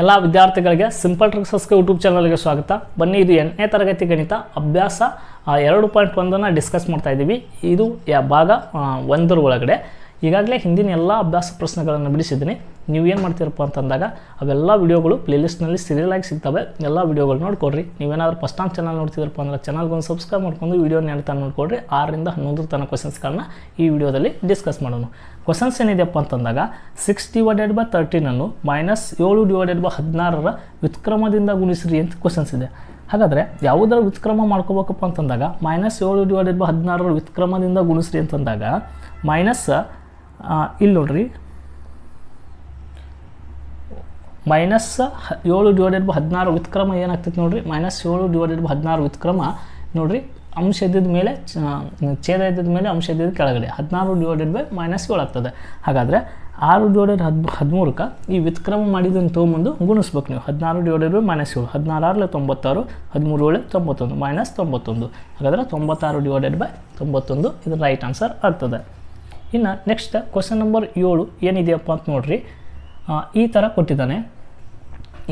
ಎಲ್ಲ ವಿದ್ಯಾರ್ಥಿಗಳಿಗೆ simple ಟ್ರಿಕ್ಸಸ್ಗೆ YouTube ಚಾನಲ್ಗೆ ಸ್ವಾಗತ ಬನ್ನಿ ಇದು ಎಂಟನೇ ತರಗತಿ ಗಣಿತ ಅಭ್ಯಾಸ ಎರಡು ಪಾಯಿಂಟ್ ಒಂದನ್ನು ಡಿಸ್ಕಸ್ ಮಾಡ್ತಾ ಇದ್ದೀವಿ ಇದು ಭಾಗ ಒಂದರ ಒಳಗಡೆ ಈಗಾಗಲೇ ಹಿಂದಿನ ಎಲ್ಲ ಅಭ್ಯಾಸ ಪ್ರಶ್ನೆಗಳನ್ನು ಬಿಡಿಸಿದ್ದೀನಿ ನೀವು ಏನು ಮಾಡ್ತೀರಪ್ಪ ಅಂತಂದಾಗ ಅವೆಲ್ಲ ವಿಡಿಯೋಗಳು ಪ್ಲೇಲಿಸ್ಟ್ನಲ್ಲಿ ಸೀರಿಯಲ್ ಆಗಿ ಸಿಗ್ತವೆ ಎಲ್ಲ ವೀಡಿಯೋಗಳು ನೋಡ್ಕೊಡ್ರಿ ನೀವೇನಾದರೂ ಫಸ್ಟ್ ಟೈಮ್ ಚಾನಲ್ ನೋಡ್ತಿದ್ರಪ್ಪ ಅಂದ್ರೆ ಒಂದು ಸಬ್ಸ್ಕ್ರೈಬ್ ಮಾಡ್ಕೊಂಡು ವಿಡಿಯೋ ನೆಡ್ತಾ ನೋಡ್ಕೊಡ್ರಿ ಆರರಿಂದ ಹನ್ನೊಂದರ ತನಕ ಕ್ವಶನ್ಸ್ಗಳನ್ನ ಈ ವಿಡಿಯೋದಲ್ಲಿ ಡಿಸ್ಕಸ್ ಮಾಡೋಣ ಕ್ವಶನ್ಸ್ ಏನಿದೆಯಪ್ಪ ಅಂತಂದಾಗ ಸಿಕ್ಸ್ ಡಿವೈಡೆಡ್ ಬೈ ತರ್ಟೀನನ್ನು ಮೈನಸ್ ಏಳು ಡಿವೈಡೆಡ್ ಬೈ ಹದಿನಾರರ ವ್ಯುತ್ಕ್ರಮದಿಂದ ಗುಣಿಸ್ರಿ ಅಂತ ಕ್ವಶನ್ಸ್ ಇದೆ ಹಾಗಾದರೆ ಯಾವುದರ ವ್ಯುತ್ಕ್ರಮ ಮಾಡ್ಕೋಬೇಕಪ್ಪ ಅಂತಂದಾಗ ಮೈನಸ್ ಏಳು ಡಿವೈಡೆಡ್ ಬೈ ಹದಿನಾರರ ವ್ಯುತ್ಕ್ರಮದಿಂದ ಗುಣಿಸ್ರಿ ಅಂತಂದಾಗ ಮೈನಸ್ ಇಲ್ಲಿ ನೋಡ್ರಿ ಮೈನಸ್ ಏಳು ಡಿವೈಡೆಡ್ ಬೈ ಹದಿನಾರು ವ್ಯುತ್ಕ್ರಮ ಏನಾಗ್ತೈತೆ ನೋಡ್ರಿ ಮೈನಸ್ ಏಳು ಡಿವೈಡೆಡ್ ಬೈ ಹದಿನಾರು ವ್ಯುತ್ಕ್ರಮ ನೋಡ್ರಿ ಅಂಶ ಇದ್ದಿದ ಮೇಲೆ ಛೇದ ಇದ್ದಿದ ಮೇಲೆ ಅಂಶ ಇದ್ದಿದ್ದು ಕೆಳಗಡೆ ಹದಿನಾರು ಡಿವೈಡೆಡ್ ಬೈ ಮೈನಸ್ ಏಳು ಆಗ್ತದೆ ಹಾಗಾದರೆ ಆರು ಡಿವೈಡೆಡ್ ಹದ್ ಹದಿಮೂರಕ್ಕೆ ಈ ವ್ಯುತ್ಕ್ರಮ ಮಾಡಿದ್ದನ್ನು ತೊಗೊಂಬಂದು ಗುಣಿಸ್ಬೇಕು ನೀವು ಹದಿನಾರು ಡಿವೈಡೆಡ್ ಬೈ ಮೈನಸ್ ಏಳು ಹದಿನಾರರಲ್ಲೇ ತೊಂಬತ್ತಾರು ಹದಿಮೂರು ಏಳು ತೊಂಬತ್ತೊಂದು ಮೈನಸ್ ತೊಂಬತ್ತೊಂದು ಹಾಗಾದರೆ ತೊಂಬತ್ತಾರು ಡಿವೈಡೆಡ್ ಬೈ ತೊಂಬತ್ತೊಂದು ಇದು ರೈಟ್ ಆನ್ಸರ್ ಆಗ್ತದೆ ಇನ್ನು ನೆಕ್ಸ್ಟ್ ಕ್ವಶನ್ ನಂಬರ್ ಏಳು ಏನಿದೆಯಪ್ಪ ಅಂತ ನೋಡ್ರಿ ಈ ಥರ ಕೊಟ್ಟಿದ್ದಾನೆ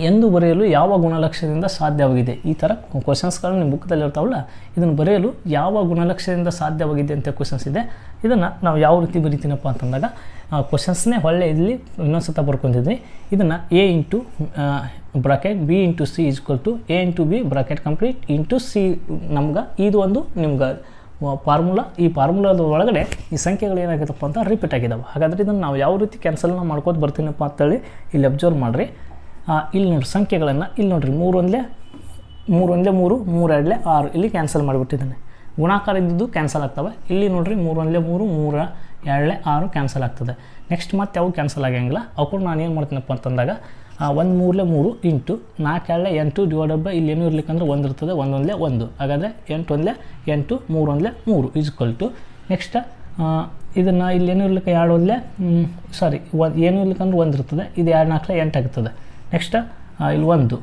ಎಂದು ಬರೆಯಲು ಯಾವ ಗುಣಲಕ್ಷಣದಿಂದ ಸಾಧ್ಯವಾಗಿದೆ ಈ ಥರ ಕ್ವಶನ್ಸ್ಗಳು ನಿಮ್ಮ ಬುಕ್ದಲ್ಲಿ ಇರ್ತಾವಲ್ಲ ಇದನ್ನು ಬರೆಯಲು ಯಾವ ಗುಣಲಕ್ಷಣದಿಂದ ಸಾಧ್ಯವಾಗಿದೆ ಅಂತ ಕ್ವಶನ್ಸ್ ಇದೆ ಇದನ್ನು ನಾವು ಯಾವ ರೀತಿ ಬರಿತೀನಪ್ಪ ಅಂತಂದಾಗ ಕ್ವಶನ್ಸ್ನೇ ಒಳ್ಳೆ ಇಲ್ಲಿ ಇನ್ನೊಂದು ಸತ ಬರ್ಕೊತಿದ್ವಿ ಇದನ್ನು A into bracket B into C is equal to A into B bracket complete into C ನಮ್ಗೆ ಇದು ಒಂದು ನಿಮ್ಗೆ ಫಾರ್ಮುಲಾ ಈ ಫಾರ್ಮುಲಾದ ಒಳಗಡೆ ಈ ಸಂಖ್ಯೆಗಳು ಏನಾಗಿದಪ್ಪ ಅಂತ ರಿಪೀಟ್ ಆಗಿದ್ದಾವೆ ಹಾಗಾದರೆ ಇದನ್ನು ನಾವು ಯಾವ ರೀತಿ ಕ್ಯಾನ್ಸಲ್ನ ಮಾಡ್ಕೋತ ಬರ್ತೀನಪ್ಪ ಅಂತೇಳಿ ಇಲ್ಲಿ ಅಬ್ಸರ್ವ್ ಮಾಡಿರಿ ಇಲ್ಲಿ ನೋಡಿರಿ ಸಂಖ್ಯೆಗಳನ್ನು ಇಲ್ಲಿ ನೋಡಿರಿ ಮೂರು ಒಂದಲೇ ಮೂರು ಒಂದಲೇ ಮೂರು ಮೂರು ಎರಡಲೇ ಆರು ಇಲ್ಲಿ ಕ್ಯಾನ್ಸಲ್ ಮಾಡಿಬಿಟ್ಟಿದ್ದಾನೆ ಗುಣಾಕಾರ ಇದ್ದಿದ್ದು ಕ್ಯಾನ್ಸಲ್ ಆಗ್ತವೆ ಇಲ್ಲಿ ನೋಡಿರಿ ಮೂರು ಒಂದಲೇ ಮೂರು ಮೂರ ಎರಡನೇ ಆರು ಕ್ಯಾನ್ಸಲ್ ಆಗ್ತದೆ ನೆಕ್ಸ್ಟ್ ಮತ್ತೆ ಅವು ಕ್ಯಾನ್ಸಲ್ ಆಗಂಗಿಲ್ಲ ಅವಕ್ಕೂ ನಾನು ಏನು ಮಾಡ್ತೀನಪ್ಪ ಅಂತಂದಾಗ ಒಂದು ಮೂರಲೇ ಮೂರು ಇಂಟು ನಾಲ್ಕು ಎರಡೇ ಎಂಟು ಡಿವೈಡೆಡ್ ಬೈ ಇಲ್ಲೇನು ಇರ್ಲಿಕ್ಕಂದ್ರೆ ಒಂದು ಇರ್ತದೆ ಒಂದೊಂದಲೇ ಒಂದು ಹಾಗಾದರೆ ಎಂಟು ಒಂದೇ ಎಂಟು ಮೂರೊಂದಲೆ ಮೂರು ಈಸ್ಕ್ವಲ್ ಟು ನೆಕ್ಸ್ಟ್ ಇದನ್ನು ಇಲ್ಲೇನು ಇರ್ಲಿಕ್ಕೆ ಎರಡು ಒಂದೇ ಸಾರಿ ಒಂದು ಏನು ಇರ್ಲಿಕ್ಕಂದ್ರೆ ಒಂದು ಇರ್ತದೆ ಇದು ಎರಡು ನಾಲ್ಕಲೆ ಎಂಟು ಆಗ್ತದೆ ನೆಕ್ಸ್ಟ್ ಇಲ್ಲಿ ಒಂದು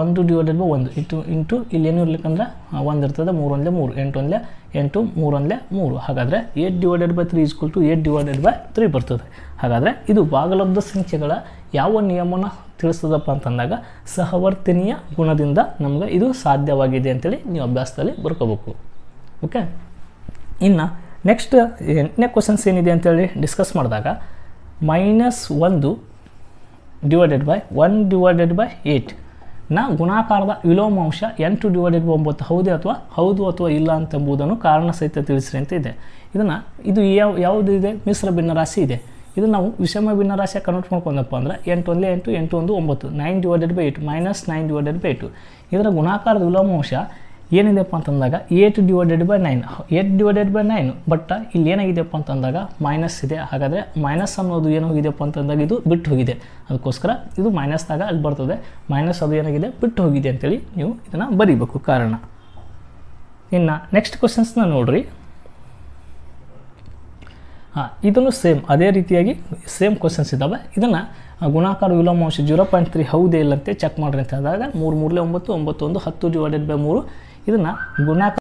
ಒಂದು ಡಿವೈಡೆಡ್ ಬೈ ಒಂದು ಇಟ್ಟು ಇಂಟು ಇಲ್ಲಿ ಏನು ಇರ್ಲಿಕ್ಕಂದ್ರೆ ಒಂದು ಇರ್ತದೆ ಮೂರು ಒಂದೇ ಮೂರು ಎಂಟು ಒಂದೇ ಎಂಟು ಮೂರು ಒಂದೇ ಮೂರು ಹಾಗಾದರೆ eight divided by three is equal to eight divided by three ಬರ್ತದೆ ಹಾಗಾದರೆ ಇದು ಭಾಗಲಬ್ಧ ಸಂಖ್ಯೆಗಳ ಯಾವ ನಿಯಮನ ತಿಳಿಸ್ತದಪ್ಪ ಅಂತಂದಾಗ ಸಹವರ್ತನೀಯ ಗುಣದಿಂದ ನಮಗೆ ಇದು ಸಾಧ್ಯವಾಗಿದೆ ಅಂತೇಳಿ ನೀವು ಅಭ್ಯಾಸದಲ್ಲಿ ಬರ್ಕೋಬೇಕು ಓಕೆ ಇನ್ನು ನೆಕ್ಸ್ಟ್ ಎಂಟನೇ ಕ್ವಶನ್ಸ್ ಏನಿದೆ ಅಂತೇಳಿ ಡಿಸ್ಕಸ್ ಮಾಡಿದಾಗ ಮೈನಸ್ ಒಂದು divided by one divided by eight ನ ಗುಣಾಕಾರದ ವಿಲೋಮ ಅಂಶ ಎಂಟು ಡಿವೈಡೆಡ್ ಬೈ ಒಂಬತ್ತು ಹೌದೇ ಅಥವಾ ಹೌದು ಅಥವಾ ಇಲ್ಲ ಅಂತ ಎಂಬುದನ್ನು ಕಾರಣ ಸಹಿತ ತಿಳಿಸ್ರಿ ಅಂತ ಇದೆ ಇದನ್ನು ಇದು ಯಾವ ಯಾವುದು ಇದೆ ಮಿಶ್ರ ಭಿನ್ನರಾಶಿ ಇದೆ ಇದು ನಾವು ವಿಷಮ ಭಿನ್ನರಾಶಿ ಕನ್ವರ್ಟ್ ಮಾಡ್ಕೊಂಡಪ್ಪ ಅಂದರೆ ಎಂಟು ಒಂದೇ ಎಂಟು ಎಂಟು ಒಂದು ಒಂಬತ್ತು nine divided by eight minus nine divided by eight ಇದರ ಗುಣಾಕಾರದ ವಿಲೋಮ ಅಂಶ ಏನಿದೆಪ್ಪ ಅಂತಂದಾಗ eight divided by nine eight divided by nine but ಇಲ್ಲಿ ಏನಾಗಿದೆಯಪ್ಪ ಅಂತಂದಾಗ ಮೈನಸ್ ಇದೆ ಹಾಗಾದರೆ ಮೈನಸ್ ಅನ್ನೋದು ಏನು ಹೋಗಿದೆಯಪ್ಪ ಅಂತಂದಾಗ ಇದು ಬಿಟ್ಟು ಹೋಗಿದೆ ಅದಕ್ಕೋಸ್ಕರ ಇದು ಮೈನಸ್ದಾಗ ಅಲ್ಲಿ ಬರ್ತದೆ ಮೈನಸ್ ಅದು ಏನಾಗಿದೆ ಬಿಟ್ಟು ಹೋಗಿದೆ ಅಂತೇಳಿ ನೀವು ಇದನ್ನು ಬರೀಬೇಕು ಕಾರಣ ಇನ್ನು ನೆಕ್ಸ್ಟ್ ಕ್ವಶನ್ಸ್ನ ನೋಡ್ರಿ ಹಾಂ ಇದನ್ನು ಸೇಮ್ ಅದೇ ರೀತಿಯಾಗಿ ಸೇಮ್ ಕ್ವಶನ್ಸ್ ಇದ್ದಾವೆ ಇದನ್ನು ಗುಣಾಕಾರ ವಿಲೋಮಾಂಶ ಜೀರೋ ಪಾಯಿಂಟ್ ತ್ರೀ ಹೌದೇ ಇಲ್ಲಂತೆ ಚೆಕ್ ಮಾಡ್ರಿ ಅಂತ ಹೇಳಿದಾಗ ಮೂರು ಮೂರಲೇ ಒಂಬತ್ತು ಒಂಬತ್ತು ಒಂದು ಹತ್ತು ಡಿವೈಡೆಡ್ ಬೈ ಮೂರು ಇದನ್ನು ಗುಣಾಕಾರ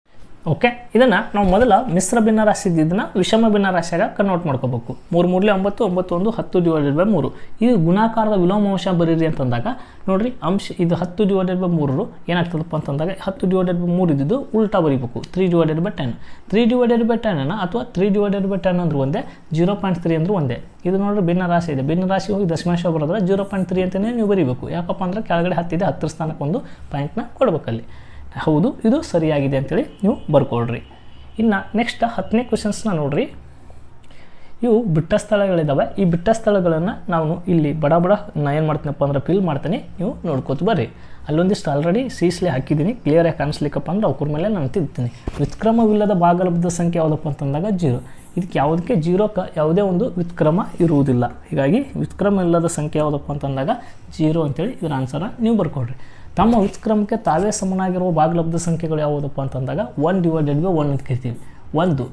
ಓಕೆ ಇದನ್ನು ನಾವು ಮೊದಲ ಮಿಶ್ರ ಭಿನ್ನ ರಾಶಿ ಇದನ್ನು ವಿಷಮ ಭಿನ್ನ ರಾಶಿಯಾಗ ಕನ್ವರ್ಟ್ ಮಾಡ್ಕೋಬೇಕು ಮೂರು ಮೂರ್ಲೆ ಒಂಬತ್ತು ಒಂಬತ್ತು ಒಂದು ಹತ್ತು ಡಿವೈಡೆಡ್ ಬೈ ಮೂರು ಇದು ಗುಣಾಕಾರದ ವಿಲೋಮ ಅಂಶ ಬರೀರಿ ಅಂತಂದಾಗ ನೋಡ್ರಿ ಅಂಶ ಇದು ಹತ್ತು ಡಿವೈಡೆಡ್ ಬೈ ಮೂರು ಏನಾಗ್ತದಪ್ಪ ಅಂತಂದಾಗ ಹತ್ತು ಡಿವೈಡೆಡ್ ಬೈ ಮೂರು ಇದ್ದಿದ್ದು ಉಲ್ಟಾ ಬರೀಬೇಕು three divided by ten three divided by ಟೆನ್ನ ಅಥವಾ ತ್ರೀ ಡಿವೈಡೆಡ್ ಬೈ ಟೆನ್ ಅಂದ್ರೆ ಒಂದೇ ಜೀರೋ ಪಾಯಿಂಟ್ ತ್ರೀ ಅಂದ್ರೆ ಒಂದೇ ಇದು ನೋಡ್ರಿ ಭಿನ್ನ ರಾಶಿ ಇದೆ ಭಿನ್ನ ರಾಶಿ ಹೋಗಿ ದಶಮಾಂಶ ಬರೋದ್ರೆ ಜೀರೋ ಪಾಯಿಂಟ್ ತ್ರೀ ಅಂತಲೇ ನೀವು ಬರೀಬೇಕು ಯಾಕಪ್ಪ ಅಂದ್ರೆ ಕೆಳಗಡೆ ಹತ್ತಿದೆ ಹತ್ತರ ಸ್ಥಾನಕ್ಕೊಂದು ಪಾಯಿಂಟ್ನ ಕೊಡಬೇಕಲ್ಲಿ ಹೌದು ಇದು ಸರಿಯಾಗಿದೆ ಅಂತೇಳಿ ನೀವು ಬರ್ಕೊಳ್ರಿ ಇನ್ನು ನೆಕ್ಸ್ಟ್ ಹತ್ತನೇ ಕ್ವಶನ್ಸ್ನ ನೋಡ್ರಿ ಇವು ಬಿಟ್ಟ ಸ್ಥಳಗಳಿದ್ದಾವೆ ಈ ಬಿಟ್ಟ ಸ್ಥಳಗಳನ್ನು ನಾನು ಇಲ್ಲಿ ಬಡ ಬಡ ನಾನು ಏನು ಮಾಡ್ತೀನಪ್ಪ ಅಂದ್ರೆ ಫಿಲ್ ಮಾಡ್ತೀನಿ ನೀವು ನೋಡ್ಕೋತ ಬರ್ರಿ ಅಲ್ಲೊಂದಿಷ್ಟು ಆಲ್ರೆಡಿ ಸೀಸ್ಲೆ ಹಾಕಿದ್ದೀನಿ ಕ್ಲಿಯರಾಗಿ ಕಾಣಿಸ್ಲಿಕ್ಕಪ್ಪ ಅಂದ್ರೆ ಅವ್ರ ಮೇಲೆ ನಾನು ತಿಂತೀನಿ ವಿಕ್ರಮವಿಲ್ಲದ ಭಾಗಲಬ್ಧ ಸಂಖ್ಯೆ ಯಾವುದಪ್ಪ ಅಂತಂದಾಗ ಜೀರೋ ಇದಕ್ಕೆ ಯಾವುದಕ್ಕೆ ಜೀರೋಕ್ಕೆ ಯಾವುದೇ ಒಂದು ವಿಕ್ರಮ ಇರುವುದಿಲ್ಲ ಹೀಗಾಗಿ ವಿಕ್ರಮ ಇಲ್ಲದ ಸಂಖ್ಯೆ ಯಾವುದಪ್ಪ ಅಂತಂದಾಗ ಜೀರೋ ಅಂತೇಳಿ ಇದರ ಆನ್ಸರ ನೀವು ಬರ್ಕೊಡ್ರಿ ತಮ್ಮ ವ್ಯುತ್ಕ್ರಮಕ್ಕೆ ತಾವೇ ಸಮನಾಗಿರುವ ಭಾಗಲಬ್ಧ ಸಂಖ್ಯೆಗಳು ಯಾವುದಪ್ಪ ಅಂತಂದಾಗ ಒನ್ ಡಿವೈಡೆಡ್ ಬೈ ಒನ್ ಅಂತ ಕರಿತೀವಿ ಒಂದು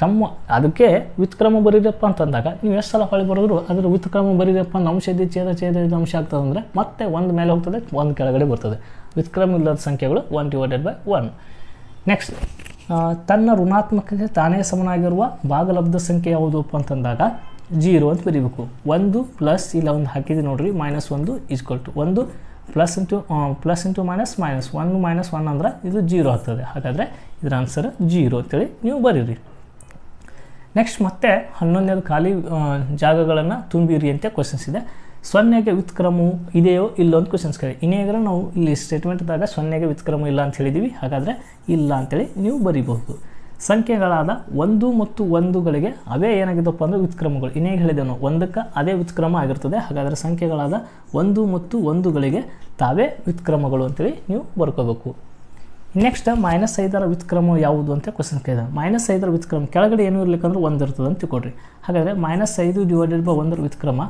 ತಮ್ಮ ಅದಕ್ಕೆ ವ್ಯುತ್ಕ್ರಮ ಬರೀರಪ್ಪ ಅಂತಂದಾಗ ನೀವು ಎಷ್ಟು ಸಲ ಹೊಳೆ ಬರೆದ್ರು ಅದರ ವ್ಯುತ್ಕ್ರಮ ಬರೀರಪ್ಪ ಅಂಶ ಇದೆ ಛೇದ ಛೇದ ಅಂಶ ಆಗ್ತದೆ ಅಂದರೆ ಮತ್ತೆ ಒಂದು ಮೇಲೆ ಹೋಗ್ತದೆ ಒಂದು ಕೆಳಗಡೆ ಬರ್ತದೆ ವ್ಯುತ್ಕ್ರಮ ಇಲ್ಲದ ಸಂಖ್ಯೆಗಳು one divided by one next ತನ್ನ ಋಣಾತ್ಮಕಕ್ಕೆ ತಾನೇ ಸಮನಾಗಿರುವ ಭಾಗಲಬ್ಧ ಸಂಖ್ಯೆ ಯಾವುದಪ್ಪ ಅಂತಂದಾಗ ಜೀರೋ ಅಂತ ಬರೀಬೇಕು ಒಂದು ಪ್ಲಸ್ ಇಲ್ಲ ಒಂದು ಹಾಕಿದ್ದೀವಿ ನೋಡ್ರಿ ಮೈನಸ್ ಒಂದು ಈಸ್ಕೊಲ್ ಟು ಒಂದು plus into plus into minus minus one minus one ಅಂದ್ರೆ ಇದು ಜೀರೋ ಆಗ್ತದೆ ಹಾಗಾದರೆ ಇದರ ಆನ್ಸರ್ ಜೀರೋ ಅಂತೇಳಿ ನೀವು ಬರೀರಿ ನೆಕ್ಸ್ಟ್ ಮತ್ತೆ ಹನ್ನೊಂದನೇದು ಖಾಲಿ ಜಾಗಗಳನ್ನು ತುಂಬಿರಿ ಅಂತ ಕ್ವಶನ್ಸ್ ಇದೆ ಸೊನ್ನೆಗೆ ವ್ಯುತ್ಕ್ರಮವು ಇದೆಯೋ ಇಲ್ಲೋ ಅಂತ ಕ್ವಶನ್ಸ್ ಕೇಳಿ ಇನ್ನೇಗಾದ್ರೆ ನಾವು ಇಲ್ಲಿ ಸ್ಟೇಟ್ಮೆಂಟ್ದಾಗ ಸೊನ್ನೆಗೆ ವ್ಯುತ್ಕ್ರಮ ಇಲ್ಲ ಅಂತ ಹೇಳಿದ್ದೀವಿ ಹಾಗಾದರೆ ಇಲ್ಲ ಅಂತೇಳಿ ನೀವು ಬರಿಬಹುದು ಸಂಖ್ಯೆಗಳಾದ ಒಂದು ಮತ್ತು ಒಂದುಗಳಿಗೆ ಅವೇ ಏನಾಗಿದ್ದಪ್ಪ ಅಂದರೆ ವ್ಯುತ್ಕ್ರಮಗಳು ಇನ್ನೇ ಹೇಳಿದೆನು ಒಂದಕ್ಕೆ ಅದೇ ವ್ಯುತ್ಕ್ರಮ ಆಗಿರ್ತದೆ ಹಾಗಾದರೆ ಸಂಖ್ಯೆಗಳಾದ ಒಂದು ಮತ್ತು ಒಂದುಗಳಿಗೆ ತಾವೇ ವ್ಯುತ್ಕ್ರಮಗಳು ಅಂತೇಳಿ ನೀವು ಬರ್ಕೋಬೇಕು ನೆಕ್ಸ್ಟ್ ಮೈನಸ್ ಐದರ ವ್ಯುತ್ಕ್ರಮ ಯಾವುದು ಅಂತ ಕ್ವಶನ್ ಕೇಳಿದೆ ಮೈನಸ್ ಐದರ ವ್ಯುತ್ಕ್ರಮ ಕೆಳಗಡೆ ಏನು ಇರಲಿಕ್ಕಂದ್ರೆ ಒಂದು ಇರ್ತದೆ ಅಂತ ತಿಳ್ಕೊಡ್ರಿ ಹಾಗಾದರೆ ಮೈನಸ್ ಐದು ಡಿವೈಡೆಡ್ ಬೈ ಒಂದರ ವ್ಯುತ್ಕ್ರಮ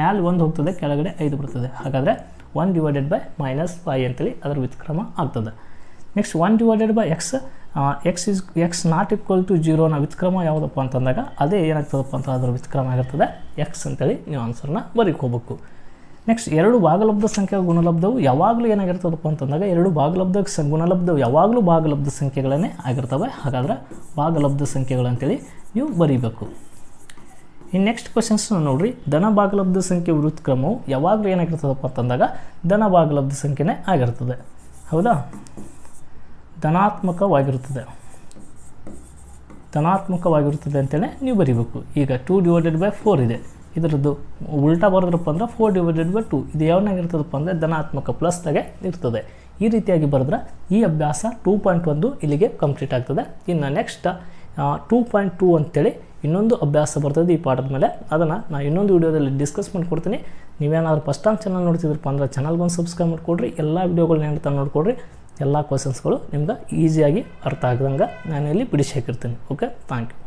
ಮ್ಯಾಲೆ ಒಂದು ಹೋಗ್ತದೆ ಕೆಳಗಡೆ ಐದು ಬರ್ತದೆ ಹಾಗಾದರೆ one divided by minus five ಅಂತೇಳಿ ಅದರ ವ್ಯುತ್ಕ್ರಮ ಆಗ್ತದೆ next one divided by X X is X not equal to ಜೀರೋನ ವಿಕ್ರಮ ಯಾವುದಪ್ಪ ಅಂತಂದಾಗ ಅದೇ ಏನಾಗ್ತದಪ್ಪ ಅಂತ ಅದರ ವ್ಯತ್ಕ್ರಮ ಆಗಿರ್ತದೆ ಎಕ್ಸ್ ಅಂತೇಳಿ ನೀವು ಆನ್ಸರ್ನ ಬರಿಕೋಬೇಕು ನೆಕ್ಸ್ಟ್ ಎರಡು ಭಾಗಲಬ್ಧ ಸಂಖ್ಯೆ ಗುಣಲಬ್ಧವು ಯಾವಾಗಲೂ ಏನಾಗಿರ್ತದಪ್ಪ ಅಂತಂದಾಗ ಎರಡು ಭಾಗಲಬ್ಧ ಗುಣಲಬ್ಧವು ಯಾವಾಗಲೂ ಭಾಗಲಬ್ಧ ಸಂಖ್ಯೆಗಳನ್ನೇ ಆಗಿರ್ತವೆ ಹಾಗಾದ್ರೆ ಭಾಗಲಬ್ಧ ಸಂಖ್ಯೆಗಳಂತೇಳಿ ನೀವು ಬರೀಬೇಕು ಇನ್ನು ನೆಕ್ಸ್ಟ್ ಕ್ವಶನ್ಸ್ನ ನೋಡ್ರಿ ಧನ ಭಾಗಲಬ್ಧ ಸಂಖ್ಯೆ ವೃತ್ಕ್ರಮವು ಯಾವಾಗಲೂ ಏನಾಗಿರ್ತದಪ್ಪ ಅಂತಂದಾಗ ಧನ ಭಾಗಲಬ್ಧ ಸಂಖ್ಯೆನೇ ಆಗಿರ್ತದೆ ಹೌದಾ ಧನಾತ್ಮಕವಾಗಿರುತ್ತದೆ ಧನಾತ್ಮಕವಾಗಿರುತ್ತದೆ ಅಂತೇಳಿ ನೀವು ಬರಿಬೇಕು ಈಗ ಟೂ ಡಿವೈಡೆಡ್ ಬೈ ಫೋರ್ ಇದೆ ಇದರದ್ದು ಉಲ್ಟಾ ಬರೆದ್ರಪ್ಪ ಅಂದ್ರೆ ಫೋರ್ ಡಿವೈಡೆಡ್ ಬೈ ಟು ಇದು ಯಾವನಾಗಿರ್ತದಪ್ಪ ಅಂದರೆ ಧನಾತ್ಮಕ ಪ್ಲಸ್ದಾಗೆ ಇರ್ತದೆ ಈ ರೀತಿಯಾಗಿ ಬರೆದ್ರೆ ಈ ಅಭ್ಯಾಸ ಟೂ ಪಾಯಿಂಟ್ ಒಂದು ಇಲ್ಲಿಗೆ ಕಂಪ್ಲೀಟ್ ಆಗ್ತದೆ ಇನ್ನು ನೆಕ್ಸ್ಟ್ ಟೂ ಪಾಯಿಂಟ್ ಟೂ ಅಂತೇಳಿ ಇನ್ನೊಂದು ಅಭ್ಯಾಸ ಬರ್ತದೆ ಈ ಪಾಠದ ಮೇಲೆ ಅದನ್ನು ನಾನು ಇನ್ನೊಂದು ವೀಡಿಯೋದಲ್ಲಿ ಡಿಸ್ಕಸ್ ಮಾಡಿಕೊಡ್ತೀನಿ ನೀವೇನಾದರೂ ಫಸ್ಟ್ ಟೈಮ್ ಚಾನಲ್ ನೋಡ್ತಿದ್ರಪ್ಪ ಅಂದ್ರೆ ಚಾನಲ್ಗೊಂದು ಸಬ್ಸ್ಕ್ರೈಬ್ ಮಾಡಿಕೊಡ್ರಿ ಎಲ್ಲ ವೀಡಿಯೋಗಳನ್ನ ಏನಂತ ನೋಡಿಕೊಡ್ರಿ ಎಲ್ಲ ಕ್ವಶನ್ಸ್ಗಳು ನಿಮ್ಗೆ ಈಸಿಯಾಗಿ ಅರ್ಥ ಆಗ್ದಂಗೆ ಇಲ್ಲಿ ಬಿಡಿಸಿ ಹಾಕಿರ್ತೀನಿ ಓಕೆ ಥ್ಯಾಂಕ್ ಯು